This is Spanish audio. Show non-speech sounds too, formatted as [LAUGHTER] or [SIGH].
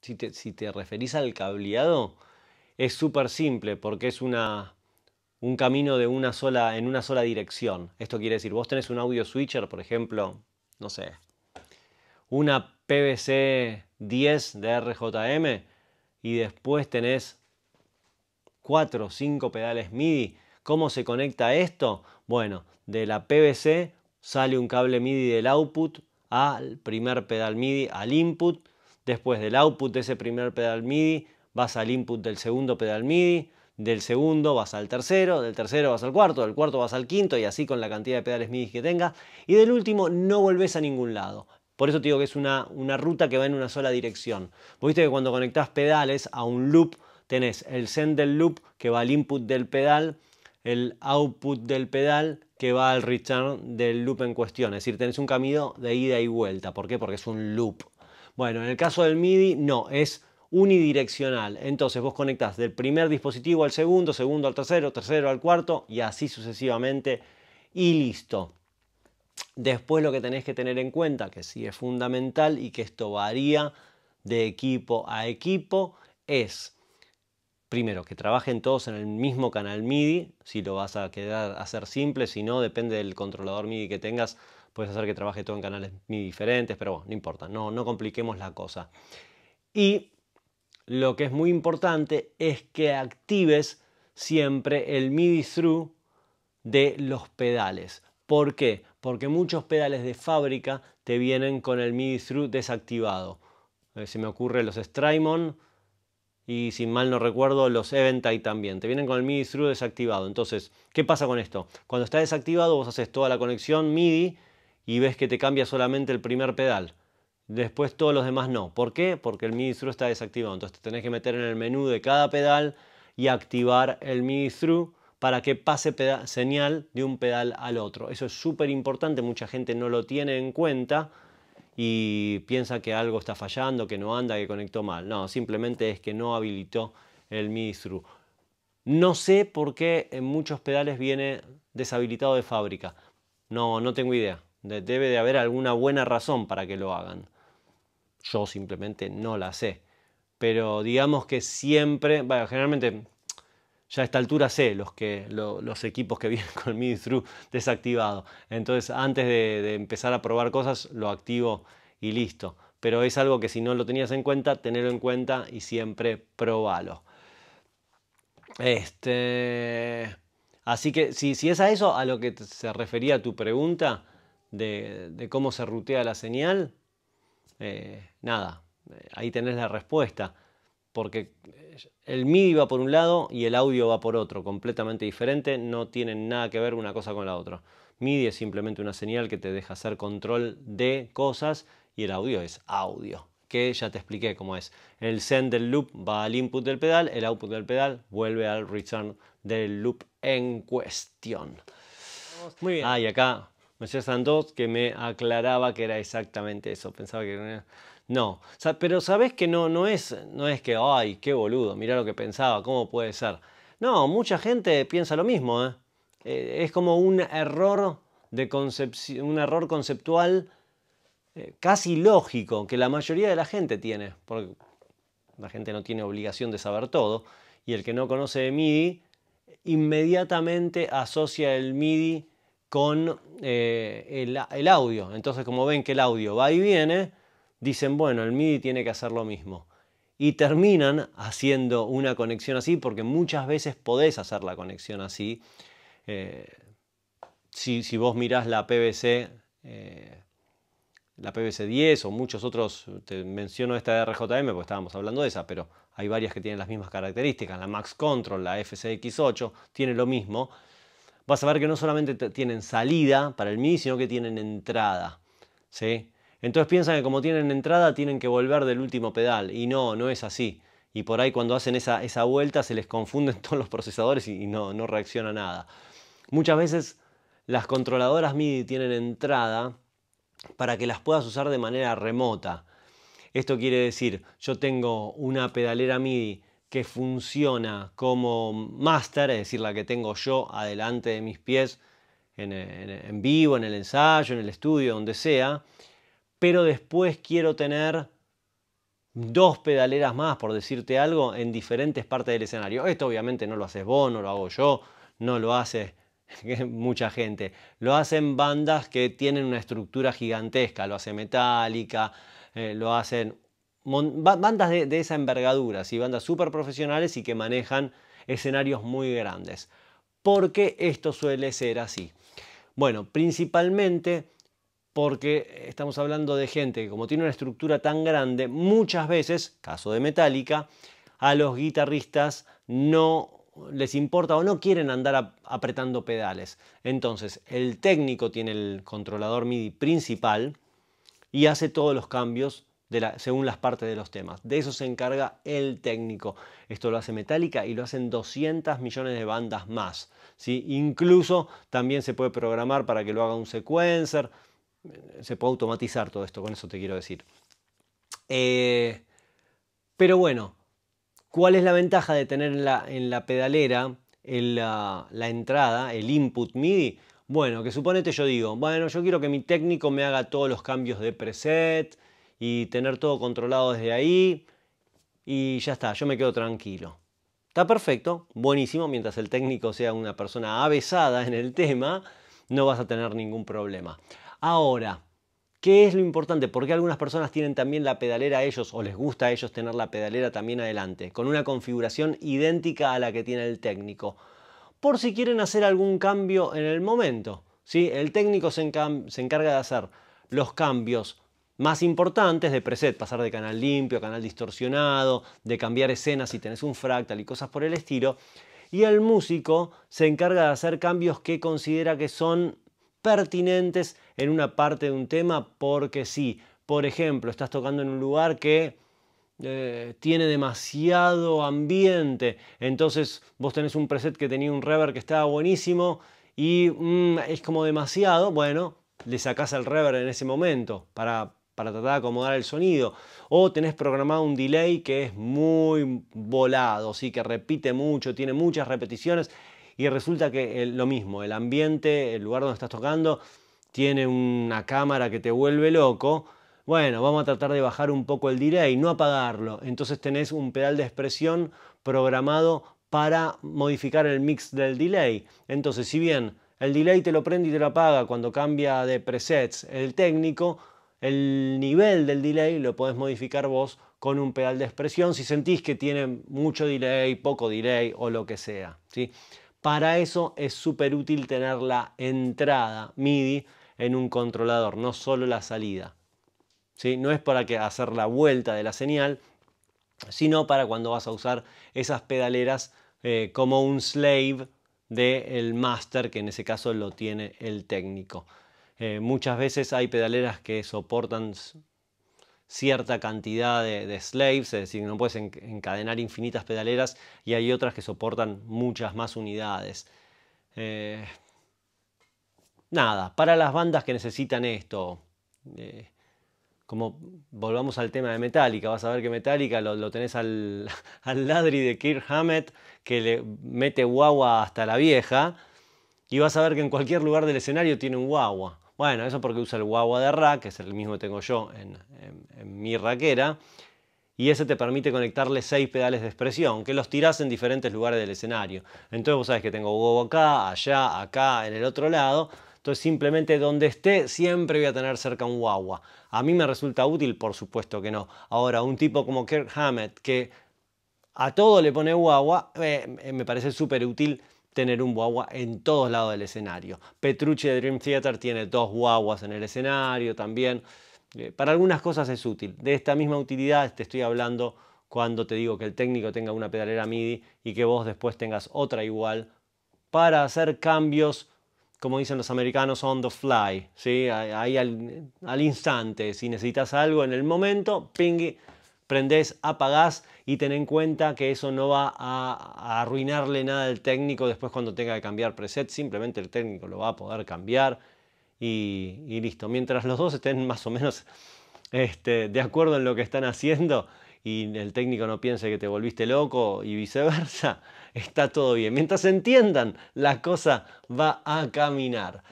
si te, referís al cableado, es súper simple porque es un camino de una sola, en una sola dirección. Esto quiere decir, vos tenés un audio switcher, por ejemplo, no sé, una PVC 10 de RJM y después tenés 4 o 5 pedales MIDI. ¿Cómo se conecta esto? Bueno, de la PVC sale un cable MIDI del output al primer pedal MIDI, al input, Después del output de ese primer pedal MIDI vas al input del segundo pedal MIDI, del segundo vas al tercero, del tercero vas al cuarto, del cuarto vas al quinto y así con la cantidad de pedales MIDI que tengas. Y del último no volvés a ningún lado. Por eso te digo que es una, una ruta que va en una sola dirección. Viste que cuando conectás pedales a un loop, tenés el send del loop que va al input del pedal, el output del pedal que va al return del loop en cuestión. Es decir, tenés un camino de ida y vuelta. ¿Por qué? Porque es un loop. Bueno, en el caso del MIDI no, es unidireccional. Entonces vos conectás del primer dispositivo al segundo, segundo al tercero, tercero al cuarto y así sucesivamente y listo. Después lo que tenés que tener en cuenta, que sí es fundamental y que esto varía de equipo a equipo, es primero que trabajen todos en el mismo canal MIDI, si lo vas a quedar a hacer simple, si no depende del controlador MIDI que tengas puedes hacer que trabaje todo en canales MIDI diferentes, pero bueno, no importa, no, compliquemos la cosa. Y lo que es muy importante es que actives siempre el MIDI through de los pedales. ¿Por qué? Porque muchos pedales de fábrica te vienen con el MIDI through desactivado. Eh, se me ocurre los Strymon y si mal no recuerdo los Eventide también. Te vienen con el MIDI through desactivado. Entonces, ¿qué pasa con esto? Cuando está desactivado vos haces toda la conexión MIDI y ves que te cambia solamente el primer pedal. Después todos los demás no. ¿Por qué? Porque el MIDI through está desactivado. Entonces te tenés que meter en el menú de cada pedal y activar el MIDI through para que pase señal de un pedal al otro. Eso es súper importante, mucha gente no lo tiene en cuenta y piensa que algo está fallando, que no anda, que conectó mal. No, simplemente es que no habilitó el MIDI through. No sé por qué en muchos pedales viene deshabilitado de fábrica. No, no tengo idea. Debe de haber alguna buena razón para que lo hagan. Yo simplemente no la sé. Pero digamos que siempre, bueno, generalmente ya a esta altura sé los, que, los equipos que [LAUGHS] vienen con MIDI through desactivado. Entonces antes de, empezar a probar cosas lo activo y listo. Pero es algo que si no lo tenías en cuenta, tenerlo en cuenta y siempre probalo. Este... Así que si, si es a eso a lo que se refería tu pregunta, de, cómo se rutea la señal, eh, nada, eh, ahí tenés la respuesta, porque eh, el MIDI va por un lado y el audio va por otro, completamente diferente, no tienen nada que ver una cosa con la otra. MIDI es simplemente una señal que te deja hacer control de cosas y el audio es audio, que ya te expliqué cómo es. El send del loop va al input del pedal, el output del pedal vuelve al return del loop en cuestión. Muy bien. Ah, y acá Mercedes Santos que me aclaraba que era exactamente eso. Pensaba que No, pero sabes que no, no, es, no es que, ay, qué boludo, mirá lo que pensaba, ¿cómo puede ser? No, mucha gente piensa lo mismo. ¿eh? Eh, es como un error, de concepción, un error conceptual eh, casi lógico que la mayoría de la gente tiene, porque la gente no tiene obligación de saber todo, y el que no conoce de MIDI inmediatamente asocia el MIDI con eh, el, audio. Entonces, como ven que el audio va y viene, dicen, bueno, el MIDI tiene que hacer lo mismo. Y terminan haciendo una conexión así, porque muchas veces podés hacer la conexión así. Eh, si, vos mirás la PVC, eh, la PVC 10 o muchos otros, te menciono esta de RJM porque estábamos hablando de esa, pero hay varias que tienen las mismas características. La Max Control, la FCX8, tiene lo mismo vas a ver que no solamente tienen salida para el MIDI, sino que tienen entrada. ¿sí? Entonces piensan que como tienen entrada tienen que volver del último pedal, y no, no es así. Y por ahí cuando hacen esa, vuelta se les confunden [LAUGHS] todos los procesadores y, no, no reacciona nada. Muchas veces las controladoras MIDI tienen entrada para que las puedas usar de manera remota. Esto quiere decir, yo tengo una pedalera MIDI que funciona como máster, es decir, la que tengo yo adelante de mis pies en, vivo, en el ensayo, en el estudio, donde sea, pero después quiero tener dos pedaleras más, por decirte algo, en diferentes partes del escenario. Esto obviamente no lo haces vos, no lo hago yo, no lo hace [LAUGHS] mucha gente. Lo hacen bandas que tienen una estructura gigantesca, lo hace metálica eh, lo hacen bandas de, esa envergadura, bandas súper profesionales y que manejan escenarios muy grandes. ¿Por qué esto suele ser así? Bueno, principalmente porque estamos hablando de gente que como tiene una estructura tan grande, muchas veces, caso de Metallica, a los guitarristas no les importa o no quieren andar apretando pedales. Entonces, el técnico tiene el controlador MIDI principal y hace todos los cambios según las partes de los temas. De eso se encarga el técnico. Esto lo hace Metallica y lo hacen 200 millones de bandas más. Incluso también se puede programar para que lo haga un sequencer. Se puede automatizar todo esto, con eso te quiero decir. Eh, pero bueno, ¿cuál es la ventaja de tener en la, pedalera la, la entrada, el input MIDI? Bueno, que suponete yo digo, bueno, yo quiero que mi técnico me haga todos los cambios de preset, y tener todo controlado desde ahí y ya está, yo me quedo tranquilo. Está perfecto, buenísimo, mientras el técnico sea una persona avesada en el tema, no vas a tener ningún problema. Ahora, ¿qué es lo importante? Porque algunas personas tienen también la pedalera a ellos o les gusta a ellos tener la pedalera también adelante, con una configuración idéntica a la que tiene el técnico, por si quieren hacer algún cambio en el momento. si El técnico se, encarga de hacer los cambios más importantes de preset, pasar de canal limpio a canal distorsionado, de cambiar escenas si tenés un fractal y cosas por el estilo. Y el músico se encarga de hacer cambios que considera que son pertinentes en una parte de un tema porque sí. Por ejemplo, estás tocando en un lugar que eh, tiene demasiado ambiente, entonces vos tenés un preset que tenía un reverb que estaba buenísimo y mm, es como demasiado, bueno, le sacás el reverb en ese momento para para tratar de acomodar el sonido. O tenés programado un delay que es muy volado, ¿sí? que repite mucho, tiene muchas repeticiones y resulta que lo mismo, el ambiente, el lugar donde estás tocando, tiene una cámara que te vuelve loco. Bueno, vamos a tratar de bajar un poco el delay, no apagarlo. Entonces tenés un pedal de expresión programado para modificar el mix del delay. Entonces, si bien el delay te lo prende y te lo apaga cuando cambia de presets el técnico, el nivel del delay lo podés modificar vos con un pedal de expresión si sentís que tiene mucho delay, poco delay o lo que sea. ¿sí? Para eso es súper útil tener la entrada MIDI en un controlador, no solo la salida. ¿sí? No es para que hacer la vuelta de la señal, sino para cuando vas a usar esas pedaleras eh, como un slave del master, que en ese caso lo tiene el técnico. Eh, muchas veces hay pedaleras que soportan cierta cantidad de, slaves, es decir, no puedes encadenar infinitas pedaleras y hay otras que soportan muchas más unidades. Eh, nada, para las bandas que necesitan esto, eh, como volvamos al tema de Metallica, vas a ver que Metallica lo, tenés al, [LAUGHS] al, ladri de Kirk Hammett que le mete guagua hasta la vieja y vas a ver que en cualquier lugar del escenario tiene un guagua. Bueno, eso porque usa el guagua de rack, que es el mismo que tengo yo en, mi raquera. Y ese te permite conectarle seis pedales de expresión, que los tiras en diferentes lugares del escenario. Entonces vos sabés que tengo huevo acá, allá, acá, en el otro lado. Entonces simplemente donde esté siempre voy a tener cerca un guagua. A mí me resulta útil, por supuesto que no. Ahora, un tipo como Kirk Hammett, que a todo le pone guagua, eh, eh, me parece súper útil tener un guagua en todos lados del escenario. Petrucci de Dream Theater tiene dos guaguas en el escenario también. Eh, para algunas cosas es útil. De esta misma utilidad te estoy hablando cuando te digo que el técnico tenga una pedalera MIDI y que vos después tengas otra igual para hacer cambios, como dicen los americanos, on the fly, ahí al, al instante. Si necesitas algo en el momento, pingui, prendés, apagás y ten en cuenta que eso no va a, arruinarle nada al técnico después cuando tenga que cambiar preset, simplemente el técnico lo va a poder cambiar y, listo. Mientras los dos estén más o menos este, de acuerdo en lo que están haciendo y el técnico no piense que te volviste loco y viceversa, [LAUGHS] está todo bien. Mientras entiendan, la cosa va a caminar.